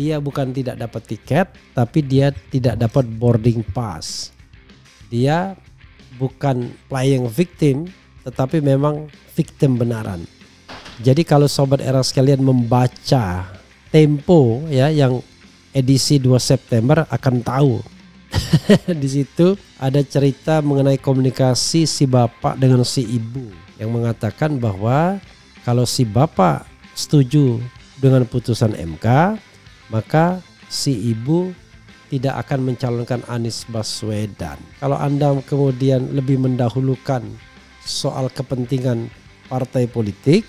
Dia bukan tidak dapat tiket, tapi dia tidak dapat boarding pass. Dia bukan playing victim, tetapi memang victim benaran. Jadi kalau sobat era sekalian membaca Tempo ya yang edisi 2 September akan tahu. di situ ada cerita mengenai komunikasi si bapak dengan si ibu yang mengatakan bahwa kalau si bapak setuju dengan putusan MK, maka si ibu tidak akan mencalonkan Anies Baswedan. Kalau Anda kemudian lebih mendahulukan soal kepentingan partai politik,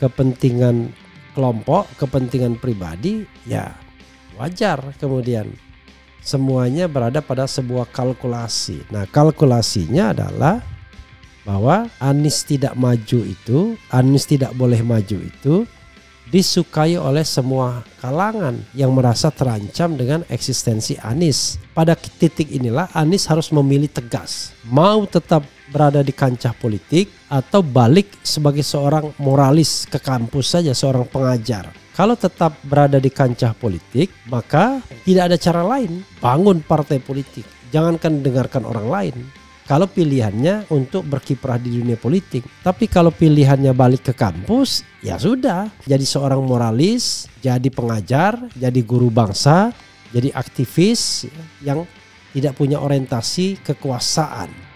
kepentingan kelompok, kepentingan pribadi, ya wajar kemudian semuanya berada pada sebuah kalkulasi. Nah, kalkulasinya adalah bahwa Anies tidak maju itu, Anies tidak boleh maju itu disukai oleh semua kalangan yang merasa terancam dengan eksistensi Anies. Pada titik inilah Anies harus memilih tegas, mau tetap berada di kancah politik atau balik sebagai seorang moralis ke kampus saja seorang pengajar. Kalau tetap berada di kancah politik, maka tidak ada cara lain bangun partai politik. Jangankan dengarkan orang lain, kalau pilihannya untuk berkiprah di dunia politik. Tapi kalau pilihannya balik ke kampus, ya sudah, jadi seorang moralis, jadi pengajar, jadi guru bangsa, jadi aktivis yang tidak punya orientasi kekuasaan.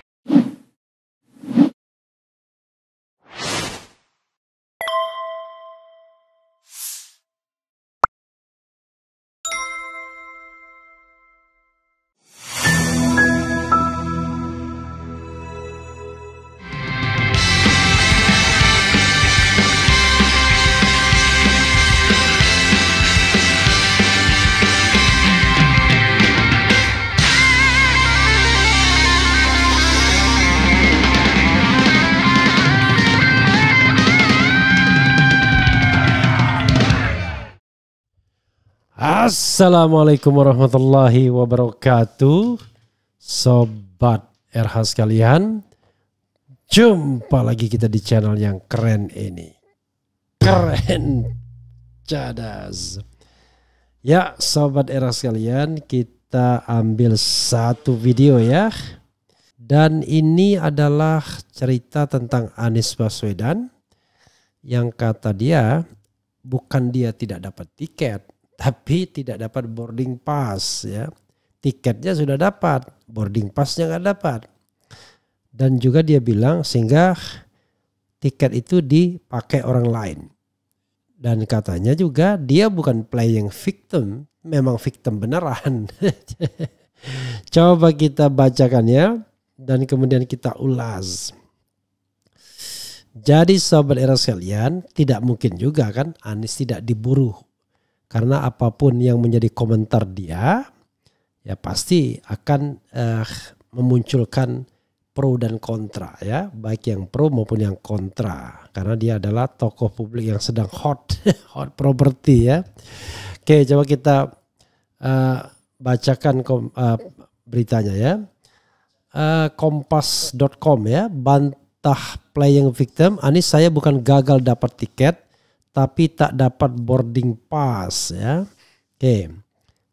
Assalamualaikum warahmatullahi wabarakatuh. Sobat RH sekalian, jumpa lagi kita di channel yang keren ini. Keren cadas. Ya, sobat RH sekalian, kita ambil satu video ya. Dan ini adalah cerita tentang Anies Baswedan yang kata dia bukan dia tidak dapat tiket, tapi tidak dapat boarding pass ya. Tiketnya sudah dapat, boarding passnya nggak dapat. Dan juga dia bilang sehingga tiket itu dipakai orang lain. Dan katanya juga dia bukan playing victim, memang victim beneran. Coba kita bacakan ya dan kemudian kita ulas. Jadi sobat era sekalian, tidak mungkin juga kan Anies tidak diburu karena apapun yang menjadi komentar dia, ya pasti akan eh, memunculkan pro dan kontra ya, baik yang pro maupun yang kontra. Karena dia adalah tokoh publik yang sedang hot, hot property ya. Oke, coba kita eh, bacakan kom, eh, beritanya ya. Uh, eh, kompas.com ya bantah playing victim Anis saya bukan gagal dapat tiket tapi tak dapat boarding pass ya. Oke.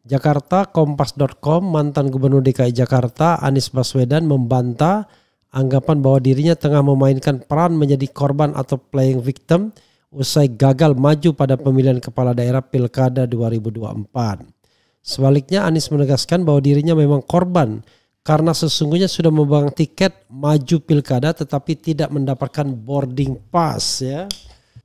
Jakarta kompas.com mantan gubernur DKI Jakarta Anies Baswedan membantah anggapan bahwa dirinya tengah memainkan peran menjadi korban atau playing victim usai gagal maju pada pemilihan kepala daerah Pilkada 2024. Sebaliknya Anies menegaskan bahwa dirinya memang korban karena sesungguhnya sudah memegang tiket maju Pilkada tetapi tidak mendapatkan boarding pass ya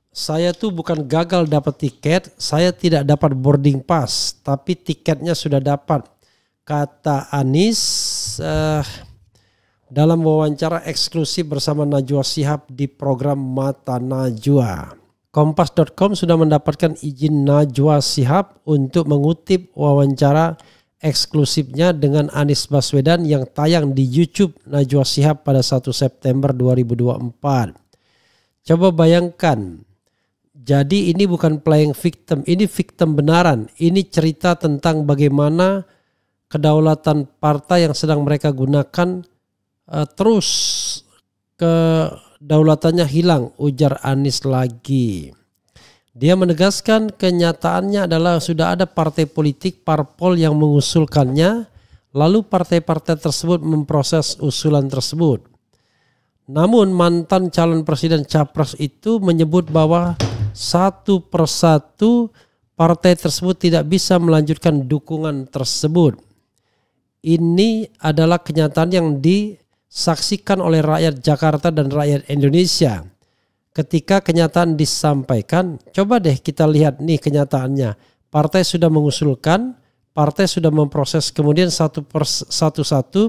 saya tuh bukan gagal dapat tiket, saya tidak dapat boarding pass, tapi tiketnya sudah dapat. Kata Anis uh, dalam wawancara eksklusif bersama Najwa Sihab di program Mata Najwa. Kompas.com sudah mendapatkan izin Najwa Sihab untuk mengutip wawancara eksklusifnya dengan Anis Baswedan yang tayang di YouTube Najwa Sihab pada 1 September 2024. Coba bayangkan jadi ini bukan playing victim, ini victim benaran. Ini cerita tentang bagaimana kedaulatan partai yang sedang mereka gunakan uh, terus kedaulatannya hilang, ujar Anies lagi. Dia menegaskan kenyataannya adalah sudah ada partai politik parpol yang mengusulkannya, lalu partai-partai tersebut memproses usulan tersebut. Namun mantan calon presiden Capres itu menyebut bahwa satu persatu partai tersebut tidak bisa melanjutkan dukungan tersebut. Ini adalah kenyataan yang disaksikan oleh rakyat Jakarta dan rakyat Indonesia. Ketika kenyataan disampaikan, coba deh kita lihat nih kenyataannya. Partai sudah mengusulkan, partai sudah memproses, kemudian satu satu satu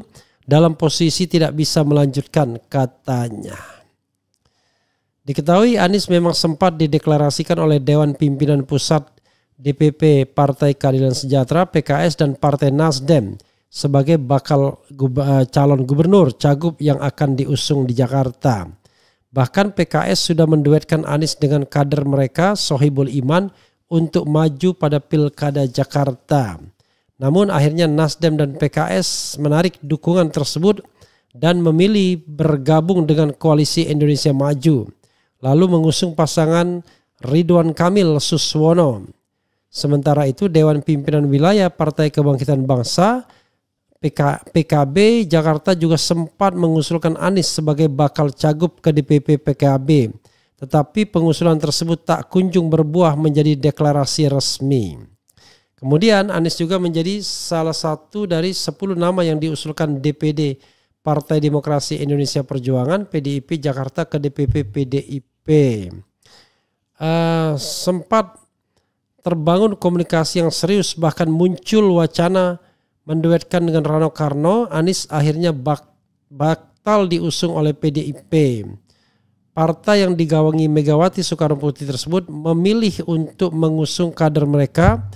dalam posisi tidak bisa melanjutkan katanya. Diketahui Anies memang sempat dideklarasikan oleh Dewan Pimpinan Pusat DPP Partai Keadilan Sejahtera PKS dan Partai Nasdem sebagai bakal eh, calon gubernur cagup yang akan diusung di Jakarta. Bahkan PKS sudah menduetkan Anies dengan kader mereka Sohibul Iman untuk maju pada Pilkada Jakarta. Namun akhirnya Nasdem dan PKS menarik dukungan tersebut dan memilih bergabung dengan koalisi Indonesia Maju lalu mengusung pasangan Ridwan Kamil Suswono. Sementara itu Dewan Pimpinan Wilayah Partai Kebangkitan Bangsa PK, PKB Jakarta juga sempat mengusulkan Anies sebagai bakal cagup ke DPP PKB. Tetapi pengusulan tersebut tak kunjung berbuah menjadi deklarasi resmi. Kemudian Anies juga menjadi salah satu dari 10 nama yang diusulkan DPD Partai Demokrasi Indonesia Perjuangan PDIP Jakarta ke DPP PDIP. Uh, eh, sempat terbangun komunikasi yang serius bahkan muncul wacana menduetkan dengan Rano Karno, Anies akhirnya bak batal diusung oleh PDIP. Partai yang digawangi Megawati Soekarno Putri tersebut memilih untuk mengusung kader mereka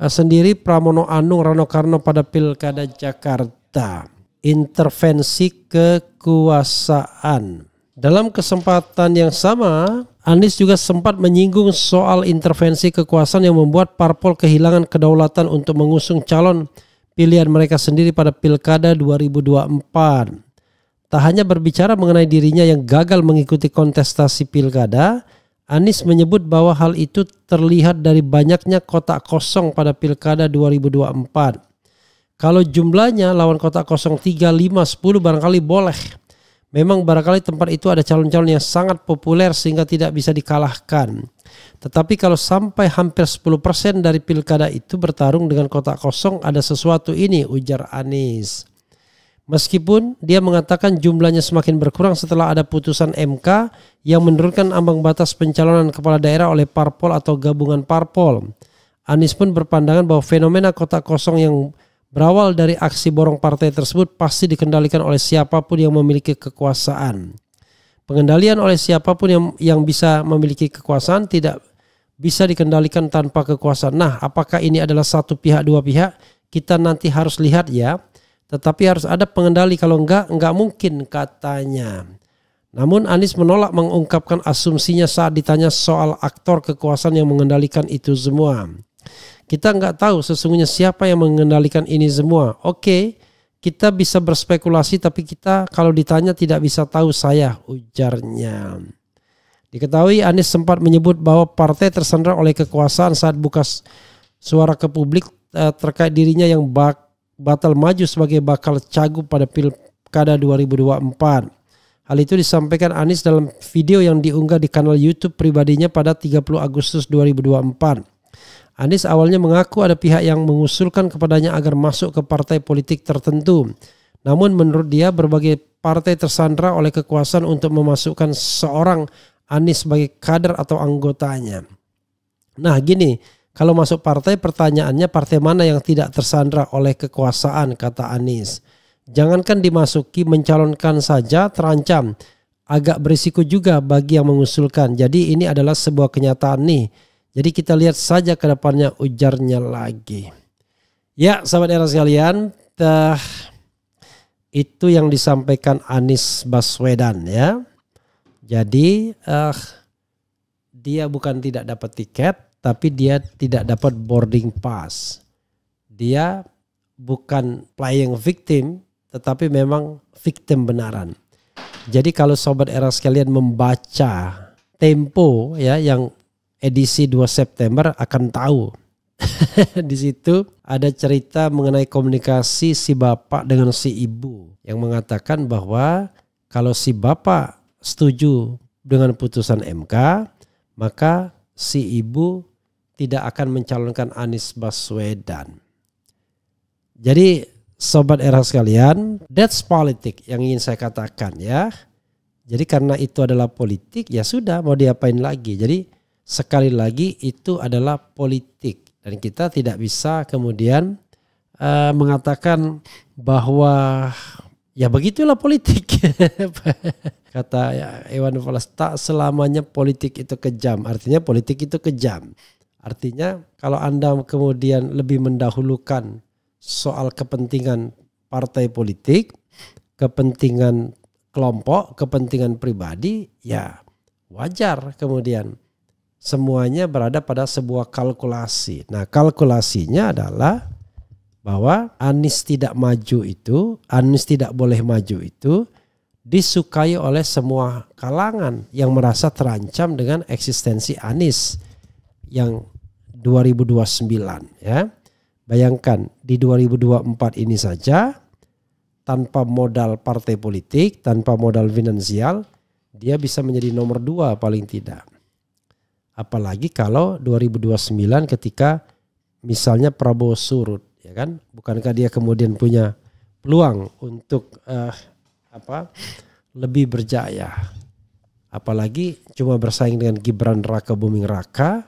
uh, sendiri Pramono Anung Rano Karno pada Pilkada Jakarta intervensi kekuasaan. Dalam kesempatan yang sama, Anies juga sempat menyinggung soal intervensi kekuasaan yang membuat parpol kehilangan kedaulatan untuk mengusung calon pilihan mereka sendiri pada Pilkada 2024. Tak hanya berbicara mengenai dirinya yang gagal mengikuti kontestasi pilkada, Anies menyebut bahwa hal itu terlihat dari banyaknya kotak kosong pada pilkada 2024. Kalau jumlahnya lawan kota kosong 3, 5, 10 barangkali boleh. Memang barangkali tempat itu ada calon-calon yang sangat populer sehingga tidak bisa dikalahkan. Tetapi kalau sampai hampir 10% dari pilkada itu bertarung dengan kota kosong ada sesuatu ini ujar Anies. Meskipun dia mengatakan jumlahnya semakin berkurang setelah ada putusan MK yang menurunkan ambang batas pencalonan kepala daerah oleh parpol atau gabungan parpol. Anies pun berpandangan bahwa fenomena kota kosong yang Berawal dari aksi borong partai tersebut pasti dikendalikan oleh siapapun yang memiliki kekuasaan. Pengendalian oleh siapapun yang yang bisa memiliki kekuasaan tidak bisa dikendalikan tanpa kekuasaan. Nah, apakah ini adalah satu pihak dua pihak? Kita nanti harus lihat ya. Tetapi harus ada pengendali kalau enggak enggak mungkin katanya. Namun Anies menolak mengungkapkan asumsinya saat ditanya soal aktor kekuasaan yang mengendalikan itu semua. Kita nggak tahu sesungguhnya siapa yang mengendalikan ini semua. Oke, kita bisa berspekulasi tapi kita kalau ditanya tidak bisa tahu saya, ujarnya. Diketahui Anies sempat menyebut bahwa partai tersandra oleh kekuasaan saat buka suara ke publik eh, terkait dirinya yang bak batal maju sebagai bakal cagup pada pilkada 2024. Hal itu disampaikan Anies dalam video yang diunggah di kanal YouTube pribadinya pada 30 Agustus 2024. Anies awalnya mengaku ada pihak yang mengusulkan kepadanya agar masuk ke partai politik tertentu. Namun menurut dia berbagai partai tersandra oleh kekuasaan untuk memasukkan seorang Anies sebagai kader atau anggotanya. Nah gini, kalau masuk partai pertanyaannya partai mana yang tidak tersandra oleh kekuasaan kata Anies. Jangankan dimasuki mencalonkan saja terancam. Agak berisiko juga bagi yang mengusulkan. Jadi ini adalah sebuah kenyataan nih jadi kita lihat saja ke depannya ujarnya lagi. Ya, sahabat era sekalian, uh, itu yang disampaikan Anies Baswedan ya. Jadi uh, dia bukan tidak dapat tiket, tapi dia tidak dapat boarding pass. Dia bukan playing victim, tetapi memang victim benaran. Jadi kalau sobat era sekalian membaca tempo ya yang edisi 2 September akan tahu. di situ ada cerita mengenai komunikasi si bapak dengan si ibu yang mengatakan bahwa kalau si bapak setuju dengan putusan MK, maka si ibu tidak akan mencalonkan Anies Baswedan. Jadi sobat era sekalian, that's politik yang ingin saya katakan ya. Jadi karena itu adalah politik ya sudah mau diapain lagi. Jadi sekali lagi itu adalah politik dan kita tidak bisa kemudian uh, mengatakan bahwa ya begitulah politik kata ya, Iwan Fals tak selamanya politik itu kejam artinya politik itu kejam artinya kalau anda kemudian lebih mendahulukan soal kepentingan partai politik kepentingan kelompok kepentingan pribadi ya wajar kemudian semuanya berada pada sebuah kalkulasi. Nah, kalkulasinya adalah bahwa Anies tidak maju itu, Anies tidak boleh maju itu disukai oleh semua kalangan yang merasa terancam dengan eksistensi Anies yang 2029 ya. Bayangkan di 2024 ini saja tanpa modal partai politik, tanpa modal finansial, dia bisa menjadi nomor dua paling tidak. Apalagi kalau 2029 ketika misalnya Prabowo surut, ya kan? Bukankah dia kemudian punya peluang untuk uh, apa? lebih berjaya. Apalagi cuma bersaing dengan Gibran Raka Buming Raka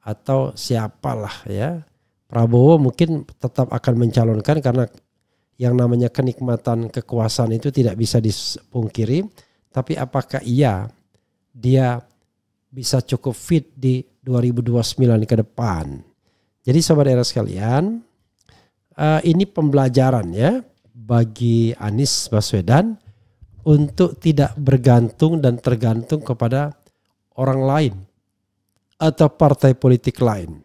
atau siapalah ya. Prabowo mungkin tetap akan mencalonkan karena yang namanya kenikmatan kekuasaan itu tidak bisa dipungkiri. Tapi apakah iya dia bisa cukup fit di 2029 ke depan. Jadi sobat era sekalian, uh, ini pembelajaran ya bagi Anies Baswedan untuk tidak bergantung dan tergantung kepada orang lain atau partai politik lain.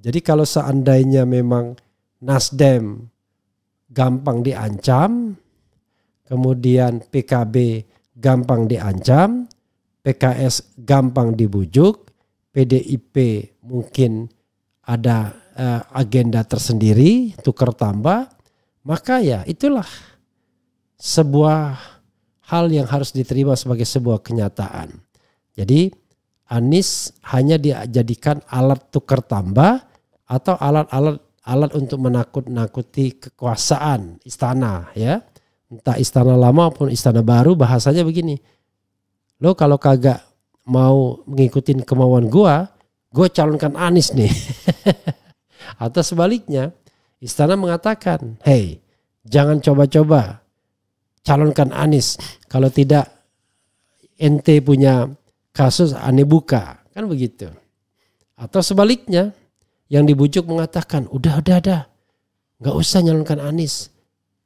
Jadi kalau seandainya memang Nasdem gampang diancam, kemudian PKB gampang diancam, PKS gampang dibujuk, PDIP mungkin ada uh, agenda tersendiri, tukar tambah, maka ya itulah sebuah hal yang harus diterima sebagai sebuah kenyataan. Jadi Anies hanya dijadikan alat tukar tambah atau alat-alat alat untuk menakut-nakuti kekuasaan istana ya. Entah istana lama maupun istana baru bahasanya begini lo kalau kagak mau mengikuti kemauan gua, gua calonkan Anies nih. Atau sebaliknya, istana mengatakan, "Hey, jangan coba-coba calonkan Anies. Kalau tidak nt punya kasus aneh buka." Kan begitu. Atau sebaliknya, yang dibujuk mengatakan, "Udah, udah, udah. nggak usah nyalonkan Anies.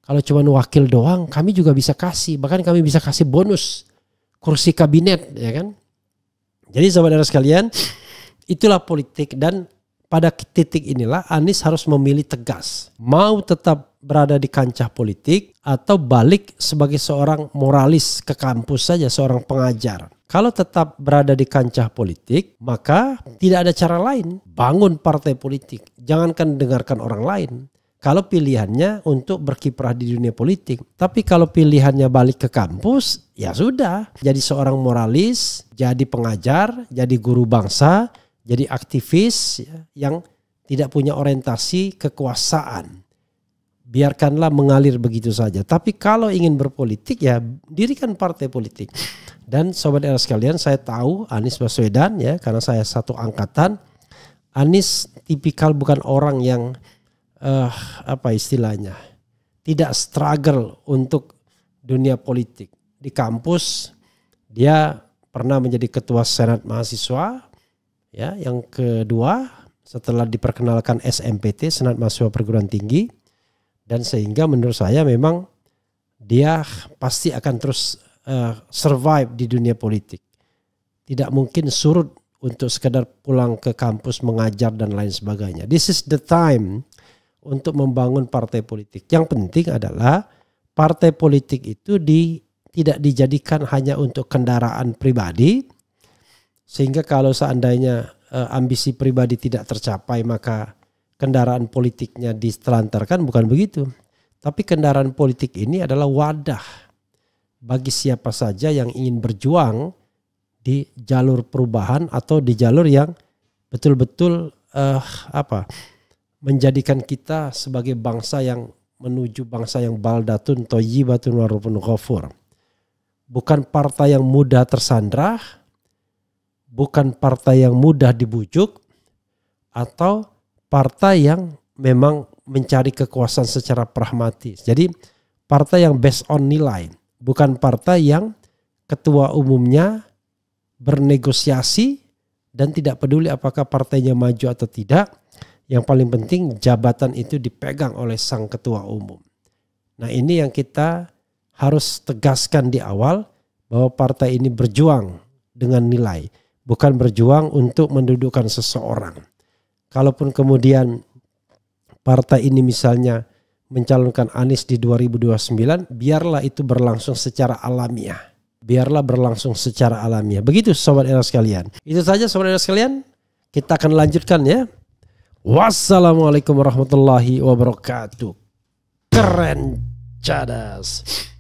Kalau cuma wakil doang, kami juga bisa kasih, bahkan kami bisa kasih bonus." kursi kabinet ya kan. Jadi saudara sekalian, itulah politik dan pada titik inilah Anies harus memilih tegas. Mau tetap berada di kancah politik atau balik sebagai seorang moralis ke kampus saja seorang pengajar. Kalau tetap berada di kancah politik, maka tidak ada cara lain. Bangun partai politik. Jangankan dengarkan orang lain kalau pilihannya untuk berkiprah di dunia politik. Tapi kalau pilihannya balik ke kampus, ya sudah. Jadi seorang moralis, jadi pengajar, jadi guru bangsa, jadi aktivis ya, yang tidak punya orientasi kekuasaan. Biarkanlah mengalir begitu saja. Tapi kalau ingin berpolitik ya dirikan partai politik. Dan sobat era sekalian, saya tahu Anies Baswedan ya karena saya satu angkatan. Anies tipikal bukan orang yang uh, apa istilahnya tidak struggle untuk dunia politik di kampus dia pernah menjadi ketua senat mahasiswa ya yang kedua setelah diperkenalkan SMPT senat mahasiswa perguruan tinggi dan sehingga menurut saya memang dia pasti akan terus uh, survive di dunia politik tidak mungkin surut untuk sekedar pulang ke kampus mengajar dan lain sebagainya. This is the time untuk membangun partai politik. Yang penting adalah partai politik itu di, tidak dijadikan hanya untuk kendaraan pribadi, sehingga kalau seandainya e, ambisi pribadi tidak tercapai maka kendaraan politiknya ditelantarkan bukan begitu. Tapi kendaraan politik ini adalah wadah bagi siapa saja yang ingin berjuang di jalur perubahan atau di jalur yang betul-betul uh, apa menjadikan kita sebagai bangsa yang menuju bangsa yang baldatun toyibatun warupun ghafur. Bukan partai yang mudah tersandra, bukan partai yang mudah dibujuk, atau partai yang memang mencari kekuasaan secara pragmatis. Jadi partai yang based on nilai, bukan partai yang ketua umumnya bernegosiasi dan tidak peduli apakah partainya maju atau tidak, yang paling penting jabatan itu dipegang oleh sang ketua umum. Nah ini yang kita harus tegaskan di awal bahwa partai ini berjuang dengan nilai, bukan berjuang untuk mendudukkan seseorang. Kalaupun kemudian partai ini misalnya mencalonkan Anies di 2029, biarlah itu berlangsung secara alamiah. Biarlah berlangsung secara alamiah. Begitu sobat era sekalian. Itu saja sobat era sekalian. Kita akan lanjutkan ya Wassalamualaikum warahmatullahi wabarakatuh. Keren cadas.